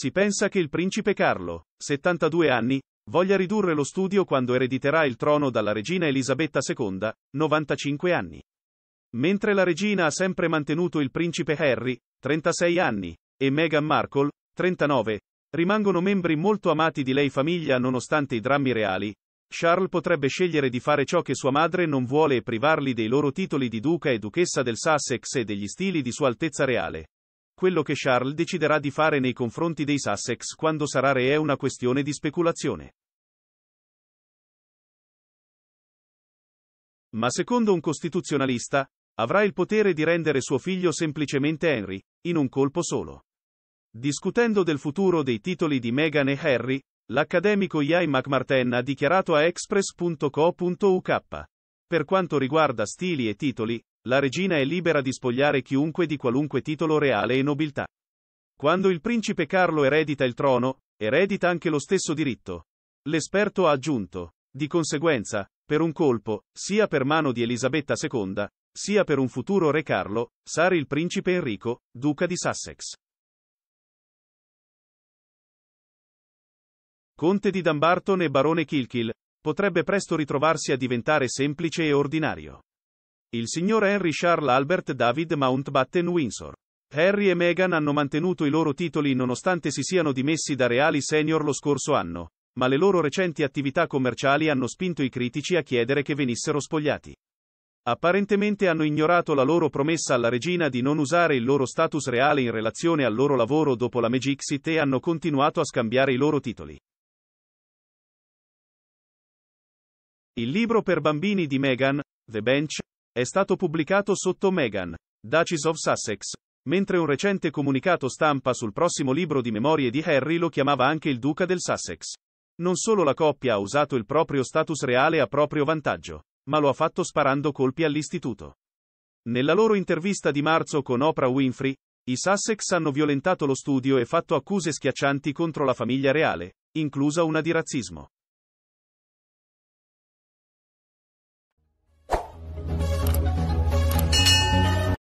Si pensa che il principe Carlo, 72 anni, voglia ridurre lo studio quando erediterà il trono dalla regina Elisabetta II, 95 anni. Mentre la regina ha sempre mantenuto il principe Harry, 36 anni, e Meghan Markle, 39, rimangono membri molto amati di lei famiglia nonostante i drammi reali, Charles potrebbe scegliere di fare ciò che sua madre non vuole e privarli dei loro titoli di duca e duchessa del Sussex e degli stili di Sua Altezza Reale. Quello che Charles deciderà di fare nei confronti dei Sussex quando sarà re è una questione di speculazione. Ma secondo un costituzionalista, avrà il potere di rendere suo figlio semplicemente Henry, in un colpo solo. Discutendo del futuro dei titoli di Meghan e Harry, l'accademico Iai McMartin ha dichiarato a express.co.uk. Per quanto riguarda stili e titoli, la regina è libera di spogliare chiunque di qualunque titolo reale e nobiltà. Quando il principe Carlo eredita il trono, eredita anche lo stesso diritto. L'esperto ha aggiunto. Di conseguenza, per un colpo, sia per mano di Elisabetta II, sia per un futuro re Carlo, sarà il principe Enrico, duca di Sussex. Conte di Dumbarton e barone Kilkill, potrebbe presto ritrovarsi a diventare semplice e ordinario. Il signor Henry Charles Albert David Mountbatten Windsor. Harry e Meghan hanno mantenuto i loro titoli nonostante si siano dimessi da Reali Senior lo scorso anno, ma le loro recenti attività commerciali hanno spinto i critici a chiedere che venissero spogliati. Apparentemente hanno ignorato la loro promessa alla regina di non usare il loro status reale in relazione al loro lavoro dopo la Megixit e hanno continuato a scambiare i loro titoli. Il libro per bambini di Meghan, The Bench, è stato pubblicato sotto Meghan, Duchess of Sussex, mentre un recente comunicato stampa sul prossimo libro di memorie di Harry lo chiamava anche il duca del Sussex. Non solo la coppia ha usato il proprio status reale a proprio vantaggio, ma lo ha fatto sparando colpi all'istituto. Nella loro intervista di marzo con Oprah Winfrey, i Sussex hanno violentato lo studio e fatto accuse schiaccianti contro la famiglia reale, inclusa una di razzismo.